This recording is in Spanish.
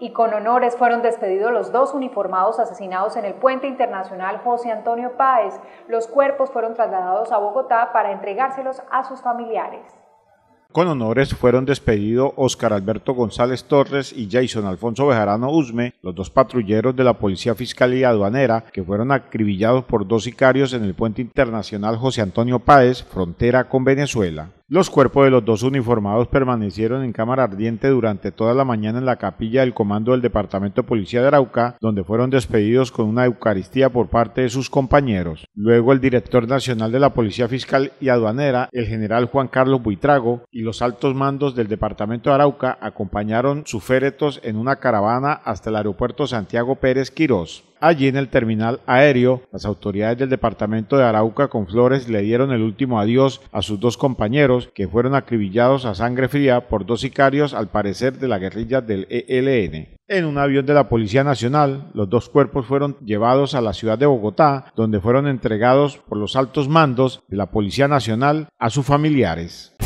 Y con honores fueron despedidos los dos uniformados asesinados en el puente internacional José Antonio Páez. Los cuerpos fueron trasladados a Bogotá para entregárselos a sus familiares. Con honores fueron despedidos Óscar Alberto González Torres y Jason Alfonso Bejarano Usme, los dos patrulleros de la Policía Fiscal y Aduanera, que fueron acribillados por dos sicarios en el puente internacional José Antonio Páez, frontera con Venezuela. Los cuerpos de los dos uniformados permanecieron en cámara ardiente durante toda la mañana en la capilla del comando del Departamento de Policía de Arauca, donde fueron despedidos con una Eucaristía por parte de sus compañeros. Luego el director nacional de la Policía Fiscal y Aduanera, el general Juan Carlos Buitrago, y los altos mandos del Departamento de Arauca acompañaron sus féretos en una caravana hasta el aeropuerto Santiago Pérez Quirós. Allí en el terminal aéreo, las autoridades del departamento de Arauca con Flores le dieron el último adiós a sus dos compañeros que fueron acribillados a sangre fría por dos sicarios al parecer de la guerrilla del ELN. En un avión de la Policía Nacional, los dos cuerpos fueron llevados a la ciudad de Bogotá, donde fueron entregados por los altos mandos de la Policía Nacional a sus familiares.